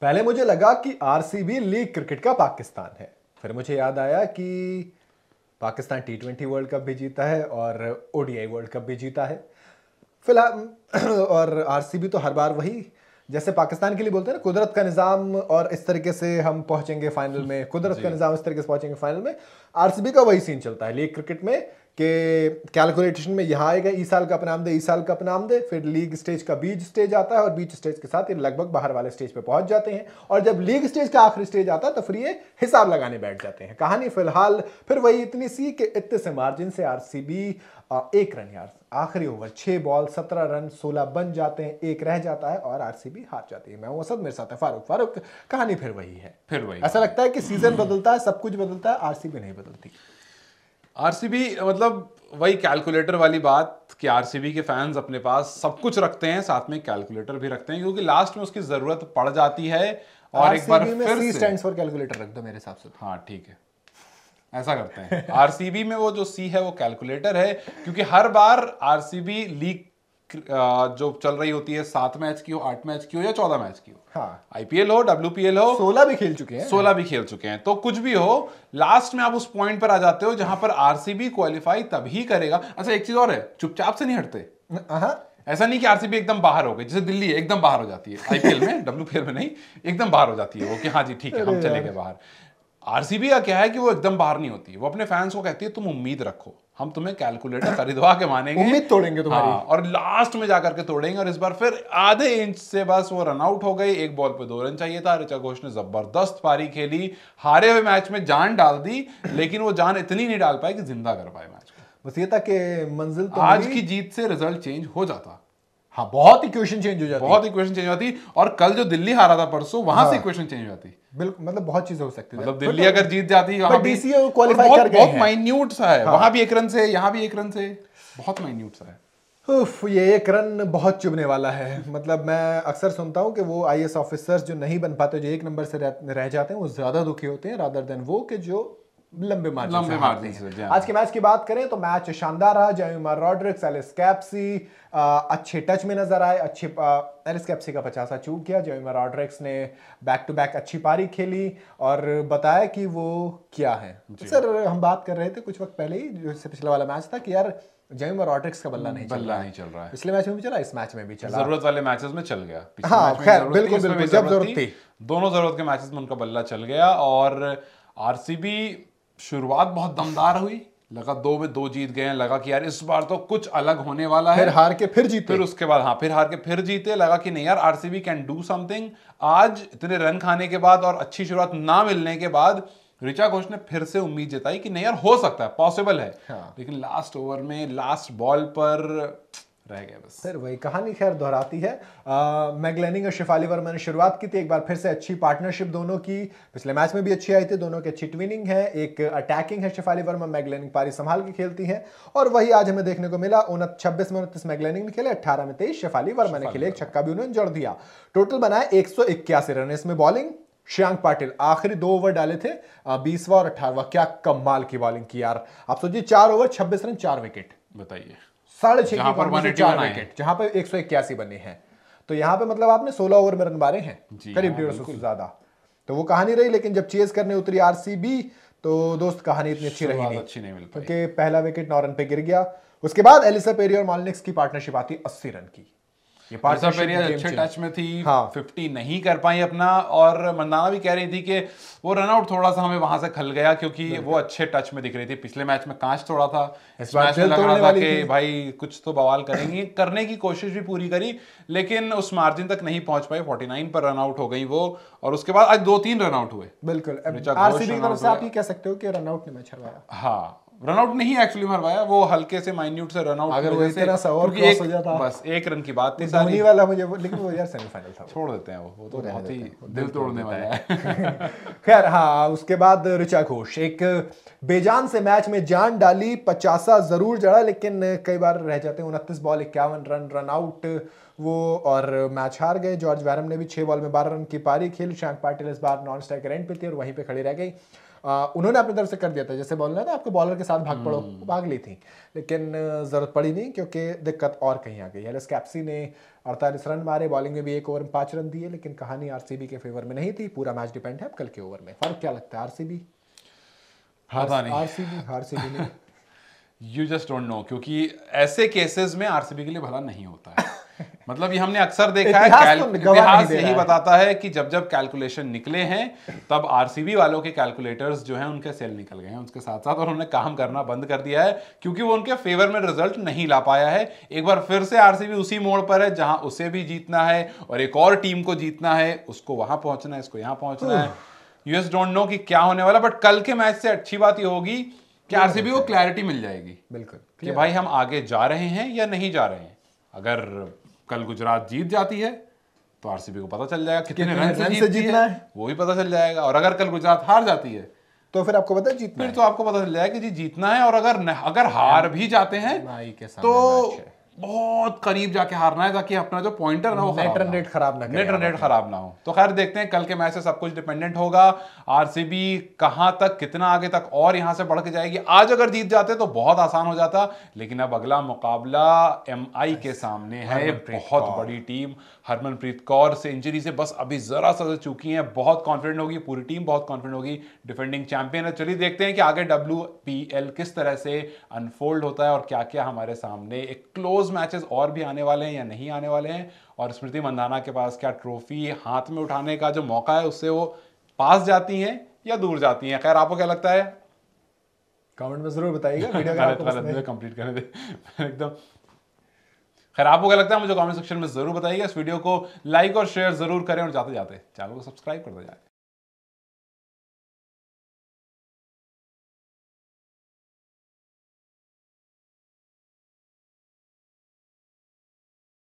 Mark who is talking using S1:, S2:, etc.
S1: पहले मुझे लगा कि आरसीबी लीग क्रिकेट का पाकिस्तान है फिर मुझे याद आया कि Pakistan T twenty world cup भी जीता है और ओडीआई वर्ल्ड कप भी जीता है फिलहाल और आरसीबी तो हर बार वही जैसे पाकिस्तान के लिए बोलते हैं ना कुदरत का निज़ाम और इस तरीके से हम पहुंचेंगे फाइनल में कुदरत का निज़ाम इस तरीके से पहुंचेंगे फाइनल में आरसीबी का वही सीन चलता है लीग क्रिकेट में कि कैलकुलेटेशन में यहाँ आएगा इस साल का अपनाम दे इस साल का अपनाम दे फिर लीग स्टेज का बीच स्टेज आता है और बीच स्टेज के साथ ये लगभग बाहर वाले स्टेज पे पहुंच जाते हैं और जब लीग स्टेज का आखिरी स्टेज आता है तो फिर ये हिसाब लगाने बैठ जाते हैं कहानी फिलहाल फिर वही इतनी सी कि इतने से मार्जिन से आर एक रन यार आखिरी ओवर छः बॉल सत्रह रन सोलह बन जाते हैं एक रह जाता है और आर हार जाती है मैं वो सब मेरे साथ है फारूक फारूक कहानी फिर वही है फिर वही ऐसा लगता है कि सीजन बदलता है सब कुछ बदलता है आर नहीं बदलती
S2: आरसीबी मतलब वही कैलकुलेटर वाली बात कि आरसीबी के फैंस अपने पास सब कुछ रखते हैं साथ में कैलकुलेटर भी रखते हैं क्योंकि लास्ट में उसकी जरूरत पड़ जाती है और एक बार में फिर स्टैंड्स
S1: फॉर कैलकुलेटर रख दो मेरे हिसाब से तो। हाँ ठीक है ऐसा
S2: करते हैं आरसीबी में वो जो सी है वो कैलकुलेटर है क्योंकि हर बार आरसीबी लीक जो चल रही होती है सात मैच की हो आठ मैच की हो या चौदह मैच की हो हाँ आईपीएल हो डब्ल्यूपीएल हो सोलह भी खेल चुके हैं सोलह भी खेल चुके हैं तो कुछ भी हो लास्ट में आप उस पॉइंट पर आ जाते हो जहां पर आरसीबी क्वालिफाई तभी करेगा अच्छा एक चीज और है चुपचाप से नहीं हटते हाँ, हाँ। ऐसा नहीं कि आरसीबी एकदम बाहर हो गई जैसे दिल्ली एकदम बाहर हो जाती है आईपीएल में डब्ल्यूपीएल में नहीं एकदम बाहर हो जाती है वो कि हाँ जी ठीक है हम चले गए बाहर आरसीबी का क्या है कि वो एकदम बाहर नहीं होती वो अपने फैंस को कहती है तुम उम्मीद रखो हम तुम्हें कैलकुलेटर खरीदवा के मानेंगे उम्मीद तोड़ेंगे तुम्हारी हाँ, और लास्ट में जाकर के तोड़ेंगे और इस बार फिर आधे इंच से बस वो रन आउट हो गई एक बॉल पे दो रन चाहिए था ऋचा घोष ने जबरदस्त पारी खेली हारे हुए मैच में जान डाल दी लेकिन वो जान इतनी नहीं डाल पाई कि जिंदा कर पाए मैच
S1: बस ये था कि मंजिल तो आज
S2: की जीत से रिजल्ट चेंज हो जाता हाँ बहुत ही क्वेश्चन चेंज हो जाती बहुत ही क्वेश्चन चेंज हो जाती और कल जो दिल्ली हारा था परसों वहां हाँ, से
S1: क्वेश्चन चेंज हो जाती बिल्कुल मतलब बहुत चीजें हो सकती मतलब दिल्ली अगर जीत जाती वहां क्वालिफाई e कर बहुत माइन्यूट सा है हाँ। वहां
S2: भी एक रन से यहाँ भी एक रन से बहुत माइन्यूट सा है
S1: उफ, ये एक रन बहुत चुभने वाला है मतलब मैं अक्सर सुनता हूँ कि वो आई ऑफिसर्स जो नहीं बन पाते जो एक नंबर से रह, रह जाते हैं वो ज़्यादा दुखी होते हैं रादर देन वो कि जो लंबे मार्जिन लंबे मार्जिन से आज के मैच की बात करें तो मैच शानदार रहा जयमार रॉड्रिक्स एलिस कैप्सी अच्छे टच में नजर आए अच्छे एलिस कैप्सी का पचासा चूक गया जयमार रॉड्रिक्स ने बैक टू बैक अच्छी पारी खेली और बताया कि वो क्या है सर हम बात कर रहे थे कुछ वक्त पहले ही जो पिछला वाला मैच था कि यार जेम और ऑट्रिक्स का बल्ला नहीं बल्ला नहीं चल रहा है पिछले मैच में भी चला इस मैच में भी चला जरूरत
S2: वाले मैचेस में चल गया हाँ, खैर बिल्कुल बिल्कुल जब जरूरत थी दोनों जरूरत के मैचेस में उनका बल्ला चल गया और आरसीबी शुरुआत बहुत दमदार हुई लगा दो में दो जीत गए लगा कि यार इस बार तो कुछ अलग होने वाला है फिर हार के फिर जीते फिर उसके बाद हाँ फिर हार के फिर जीते लगा कि नहीं यार आरसीबी कैन डू समथिंग आज इतने रन खाने के बाद और अच्छी शुरुआत ना मिलने के बाद ऋचा घोष ने फिर से उम्मीद जताई कि नहीं
S1: यार हो सकता है पॉसिबल है हाँ। लेकिन लास्ट ओवर में लास्ट बॉल पर रह गया बस फिर वही कहानी खैर दोहराती है मैगलैनिंग और शिफाली वर्मा ने शुरुआत की थी एक बार फिर से अच्छी पार्टनरशिप दोनों की पिछले मैच में भी अच्छी आई थी दोनों की अच्छी ट्विनिंग है एक अटैकिंग है शिफाली वर्मा मैगलैनिंग पारी संभाल के खेलती है और वही आज हमें देखने को मिला उनत छब्बीस में उनतीस मैगलैनिंग ने खेले अट्ठारह में तेईस शिफाली वर्मा ने खेले एक छक्का भी उन्होंने जोड़ दिया टोटल बनाया एक रन इसमें बॉलिंग श्रियांक पाटिल आखिरी दो ओवर डाले थे बीसवा और अठारवा क्या कमाल की बॉलिंग की यार आप सोचिए चार ओवर छब्बीस रन चार विकेट बताइए साढ़े छह की जहां पर एक सौ इक्यासी बने हैं तो यहाँ पे मतलब आपने सोलह ओवर में रन मारे हैं करीब हाँ, डेढ़ सौ से ज्यादा तो वो कहानी रही लेकिन जब चेज करने उतरी आरसीबी तो दोस्त कहानी इतनी अच्छी रही नहीं अच्छी नहीं मिल क्योंकि पहला विकेट नौ रन पे गिर गया उसके बाद एलिसा पेरी और मालनिक्स की पार्टनरशिप आती अस्सी रन की
S2: ये पार्टनरशिप अच्छे टच में थी हाँ नहीं कर पाई अपना और मंदाना भी कह रही थी कि वो थोड़ा सा हमें वहां से खल गया क्योंकि वो अच्छे टच में दिख रही थी पिछले मैच में कांच थोड़ा था इस मैच में लग रहा था कि भाई कुछ तो बवाल करेंगे करने की कोशिश भी पूरी करी लेकिन उस मार्जिन तक नहीं पहुंच पाई नाइन पर रनआउट हो गई वो और उसके बाद आज दो तीन रनआउट हुए बिल्कुल आप
S1: ये कह सकते हो कि रनआउट ने मैच हरवाया
S2: हाँ रनआउट नहीं एक्चुअली मरवाया वो हल्के से माइन्यूट से रनआउट अगर वही तरह से और क्रॉस हो जाता बस एक रन की बात नहीं सारी वाला
S1: मुझे लेकिन वो यार सेमीफाइनल था छोड़ देते हैं वो वो तो बहुत ही दिल तोड़ने वाला है खैर हाँ उसके बाद ऋचा घोष एक बेजान से मैच में जान डाली पचासा जरूर जड़ा लेकिन कई बार रह जाते हैं उनतीस बॉल इक्यावन रन रनआउट वो और मैच हार गए जॉर्ज वैरम ने भी छः बॉल में बारह रन की पारी खेली शांक पाटिल इस बार नॉन स्ट्राइक रेंट पे थी और वहीं पे खड़ी रह गई उन्होंने अपनी तरफ से कर दिया था जैसे बोल था आपको बॉलर के साथ भाग पड़ो हम्म। भाग ली थी लेकिन जरूरत पड़ी नहीं क्योंकि दिक्कत और कहीं आ गई है कैप्सी ने अड़तालीस रन मारे बॉलिंग में भी एक ओवर में पाँच रन दिए लेकिन कहानी आरसीबी के फेवर में नहीं थी पूरा मैच डिपेंड है अब कल के ओवर में फर्क क्या लगता है RCB R C B
S2: you just don't know क्योंकि ऐसे केसेस में आरसीबी के लिए भला नहीं होता है मतलब ये हमने अक्सर देखा है तो इतिहास दे यही बताता है कि जब जब कैलकुलेशन निकले हैं तब आरसीबी वालों के कैलकुलेटर्स जो हैं उनके सेल निकल गए हैं उसके साथ साथ और उन्होंने काम करना बंद कर दिया है क्योंकि वो उनके फेवर में रिजल्ट नहीं ला पाया है एक बार फिर से आर उसी मोड़ पर है जहां उसे भी जीतना है और एक और टीम को जीतना है उसको वहां पहुंचना है इसको यहां पहुंचना है यूएस डोंट नो कि क्या होने वाला बट कल के मैच से अच्छी बात ये होगी कि आरसीबी को क्लैरिटी मिल जाएगी बिल्कुल कि भाई हम आगे जा रहे हैं या नहीं जा रहे हैं अगर कल गुजरात जीत जाती है तो आरसीबी को पता चल जाएगा कितने रन से, जीतना है वो भी पता चल जाएगा और अगर कल गुजरात हार जाती है तो फिर आपको पता जीतना फिर तो आपको पता चल जाएगा कि जी जीतना है और अगर अगर हार भी जाते हैं तो बहुत करीब जाके हारना है ताकि अपना जो पॉइंटर ना हो नेट रन
S1: रेट खराब ना नेट रन रेट खराब
S2: ना हो तो खैर देखते हैं कल के मैच से सब कुछ डिपेंडेंट होगा आरसीबी कहां तक कितना आगे तक और यहां से बढ़ के जाएगी आज अगर जीत जाते तो बहुत आसान हो जाता लेकिन अब अगला मुकाबला एम के सामने है बहुत बड़ी टीम हरमनप्रीत कौर से इंजरी से बस अभी जरा सा तो चुकी है बहुत कॉन्फिडेंट होगी पूरी टीम बहुत कॉन्फिडेंट होगी डिफेंडिंग चैंपियन है चलिए देखते हैं कि आगे डब्ल्यू किस तरह से अनफोल्ड होता है और क्या क्या हमारे सामने एक क्लोज मैचेस और भी आने वाले हैं या नहीं आने वाले हैं और स्मृति मंदाना के पास क्या ट्रॉफी हाथ में उठाने का जो मौका है उससे वो पास जाती हैं या दूर जाती हैं खैर आपको क्या लगता है
S1: कमेंट में जरूर बताइएगा कंप्लीट करने दे एकदम
S2: खैर आपको क्या लगता है मुझे कमेंट सेक्शन में जरूर बताइएगा इस वीडियो को लाइक और शेयर जरूर करें और जाते जाते चैनल को
S1: सब्सक्राइब कर दे जाए